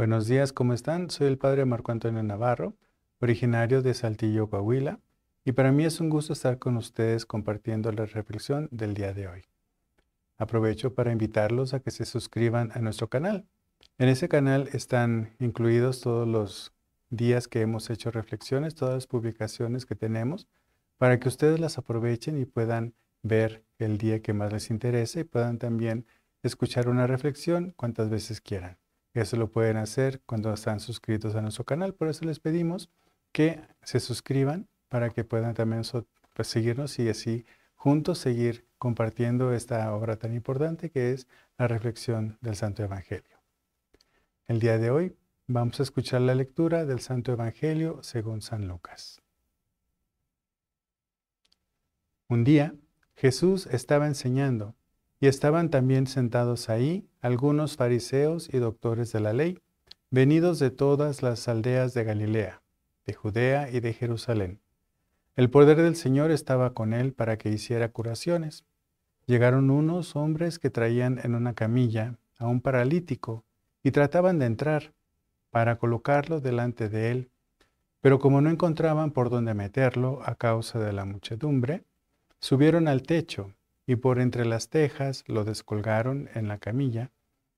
Buenos días, ¿cómo están? Soy el padre Marco Antonio Navarro, originario de Saltillo, Coahuila, y para mí es un gusto estar con ustedes compartiendo la reflexión del día de hoy. Aprovecho para invitarlos a que se suscriban a nuestro canal. En ese canal están incluidos todos los días que hemos hecho reflexiones, todas las publicaciones que tenemos, para que ustedes las aprovechen y puedan ver el día que más les interese y puedan también escuchar una reflexión cuantas veces quieran. Eso lo pueden hacer cuando están suscritos a nuestro canal. Por eso les pedimos que se suscriban para que puedan también pues, seguirnos y así juntos seguir compartiendo esta obra tan importante que es la reflexión del Santo Evangelio. El día de hoy vamos a escuchar la lectura del Santo Evangelio según San Lucas. Un día Jesús estaba enseñando y estaban también sentados ahí algunos fariseos y doctores de la ley, venidos de todas las aldeas de Galilea, de Judea y de Jerusalén. El poder del Señor estaba con él para que hiciera curaciones. Llegaron unos hombres que traían en una camilla a un paralítico y trataban de entrar para colocarlo delante de él, pero como no encontraban por dónde meterlo a causa de la muchedumbre, subieron al techo y por entre las tejas lo descolgaron en la camilla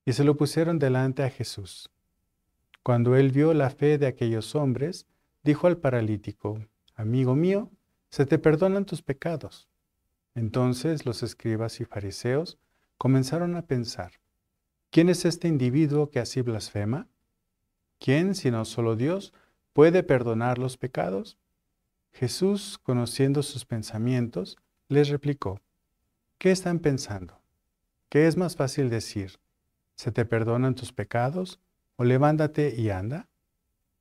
y se lo pusieron delante a Jesús. Cuando él vio la fe de aquellos hombres, dijo al paralítico, Amigo mío, se te perdonan tus pecados. Entonces los escribas y fariseos comenzaron a pensar, ¿quién es este individuo que así blasfema? ¿Quién, sino solo Dios, puede perdonar los pecados? Jesús, conociendo sus pensamientos, les replicó, ¿Qué están pensando? ¿Qué es más fácil decir? ¿Se te perdonan tus pecados? ¿O levántate y anda?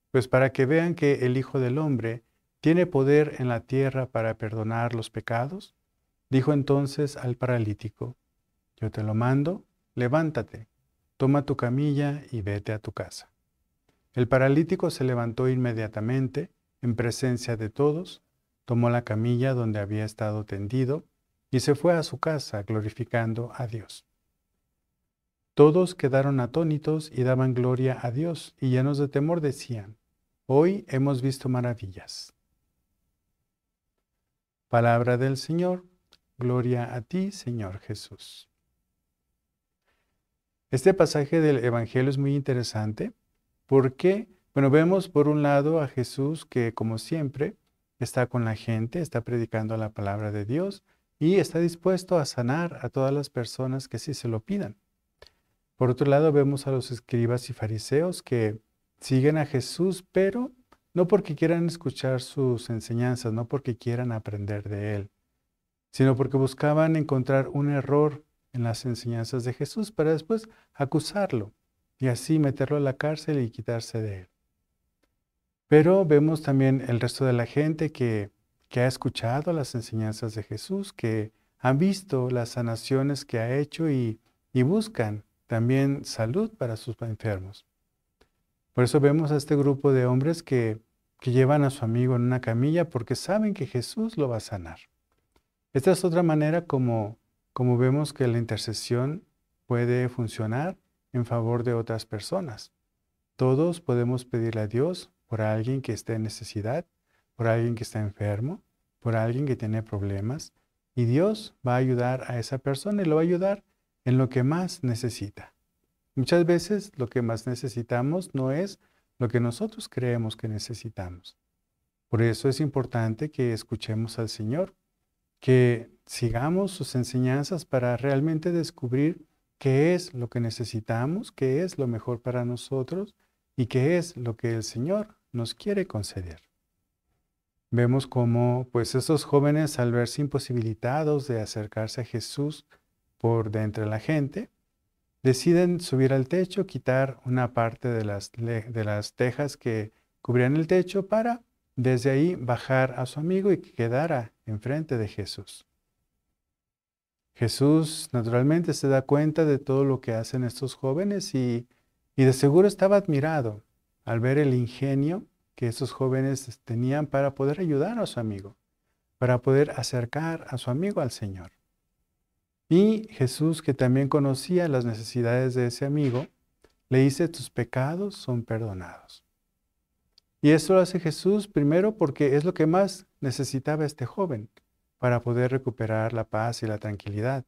Pues para que vean que el Hijo del Hombre tiene poder en la tierra para perdonar los pecados, dijo entonces al paralítico, yo te lo mando, levántate, toma tu camilla y vete a tu casa. El paralítico se levantó inmediatamente, en presencia de todos, tomó la camilla donde había estado tendido, y se fue a su casa glorificando a Dios. Todos quedaron atónitos y daban gloria a Dios, y llenos de temor decían, Hoy hemos visto maravillas. Palabra del Señor, gloria a ti, Señor Jesús. Este pasaje del Evangelio es muy interesante porque, bueno, vemos por un lado a Jesús que, como siempre, está con la gente, está predicando la palabra de Dios, y está dispuesto a sanar a todas las personas que sí se lo pidan. Por otro lado, vemos a los escribas y fariseos que siguen a Jesús, pero no porque quieran escuchar sus enseñanzas, no porque quieran aprender de él, sino porque buscaban encontrar un error en las enseñanzas de Jesús para después acusarlo y así meterlo a la cárcel y quitarse de él. Pero vemos también el resto de la gente que que ha escuchado las enseñanzas de Jesús, que han visto las sanaciones que ha hecho y, buscan también salud para sus enfermos. Por eso vemos a este grupo de hombres que, llevan a su amigo en una camilla porque saben que Jesús lo va a sanar. Esta es otra manera como, como vemos que la intercesión puede funcionar en favor de otras personas. Todos podemos pedirle a Dios por alguien que esté en necesidad por alguien que está enfermo, por alguien que tiene problemas, y Dios va a ayudar a esa persona y lo va a ayudar en lo que más necesita. Muchas veces lo que más necesitamos no es lo que nosotros creemos que necesitamos. Por eso es importante que escuchemos al Señor, que sigamos sus enseñanzas para realmente descubrir qué es lo que necesitamos, qué es lo mejor para nosotros y qué es lo que el Señor nos quiere conceder vemos cómo pues estos jóvenes al verse imposibilitados de acercarse a Jesús por dentro de la gente, deciden subir al techo, quitar una parte de las, de las tejas que cubrían el techo para desde ahí bajar a su amigo y que quedara enfrente de Jesús. Jesús naturalmente se da cuenta de todo lo que hacen estos jóvenes y, y de seguro estaba admirado al ver el ingenio que esos jóvenes este, tenían para poder ayudar a su amigo, para poder acercar a su amigo al Señor. Y Jesús, que también conocía las necesidades de ese amigo, le dice, tus pecados son perdonados. Y eso lo hace Jesús primero porque es lo que más necesitaba este joven para poder recuperar la paz y la tranquilidad.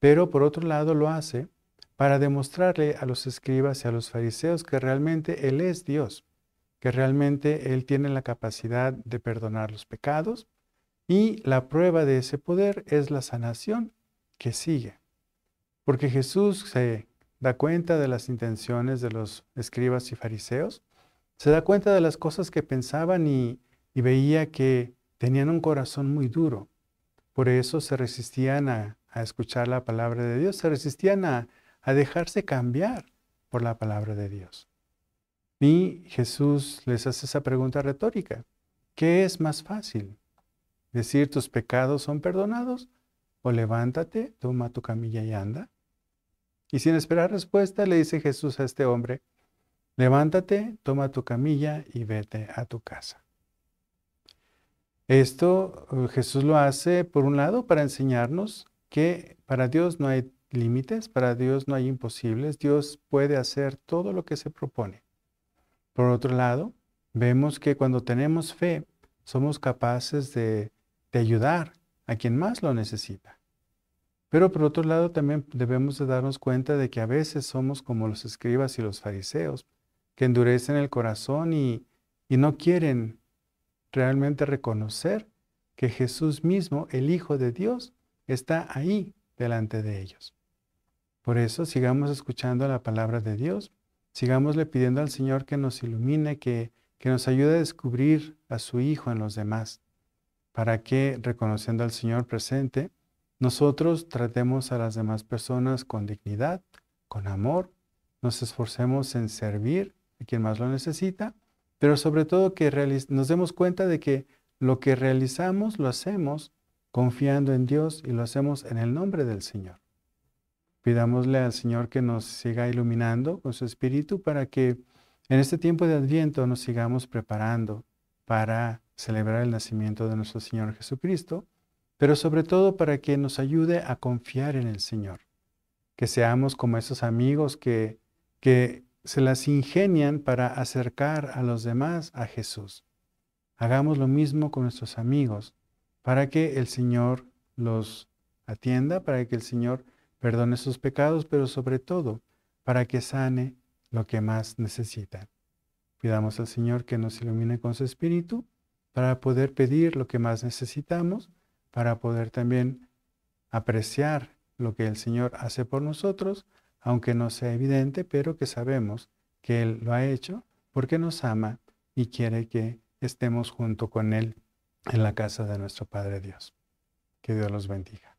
Pero por otro lado lo hace para demostrarle a los escribas y a los fariseos que realmente Él es Dios que realmente Él tiene la capacidad de perdonar los pecados y la prueba de ese poder es la sanación que sigue. Porque Jesús se da cuenta de las intenciones de los escribas y fariseos, se da cuenta de las cosas que pensaban y, veía que tenían un corazón muy duro. Por eso se resistían a, escuchar la palabra de Dios, se resistían a dejarse cambiar por la palabra de Dios. Y Jesús les hace esa pregunta retórica. ¿Qué es más fácil? ¿Decir tus pecados son perdonados? ¿O levántate, toma tu camilla y anda? Y sin esperar respuesta le dice Jesús a este hombre, levántate, toma tu camilla y vete a tu casa. Esto eh, Jesús lo hace, por un lado, para enseñarnos que para Dios no hay límites, para Dios no hay imposibles, Dios puede hacer todo lo que se propone. Por otro lado, vemos que cuando tenemos fe, somos capaces de, ayudar a quien más lo necesita. Pero por otro lado, también debemos de darnos cuenta de que a veces somos como los escribas y los fariseos, que endurecen el corazón y no quieren realmente reconocer que Jesús mismo, el Hijo de Dios, está ahí delante de ellos. Por eso sigamos escuchando la palabra de Dios Sigámosle pidiendo al Señor que nos ilumine, que, que nos ayude a descubrir a su Hijo en los demás, para que, reconociendo al Señor presente, nosotros tratemos a las demás personas con dignidad, con amor, nos esforcemos en servir a quien más lo necesita, pero sobre todo que nos demos cuenta de que lo que realizamos lo hacemos confiando en Dios y lo hacemos en el nombre del Señor. Pidámosle al Señor que nos siga iluminando con su espíritu para que en este tiempo de Adviento nos sigamos preparando para celebrar el nacimiento de nuestro Señor Jesucristo, pero sobre todo para que nos ayude a confiar en el Señor, que seamos como esos amigos que, que se las ingenian para acercar a los demás a Jesús. Hagamos lo mismo con nuestros amigos, para que el Señor los atienda, para que el Señor perdone sus pecados, pero sobre todo para que sane lo que más necesita. Pidamos al Señor que nos ilumine con su Espíritu para poder pedir lo que más necesitamos, para poder también apreciar lo que el Señor hace por nosotros, aunque no sea evidente, pero que sabemos que Él lo ha hecho porque nos ama y quiere que estemos junto con Él en la casa de nuestro Padre Dios. Que Dios los bendiga.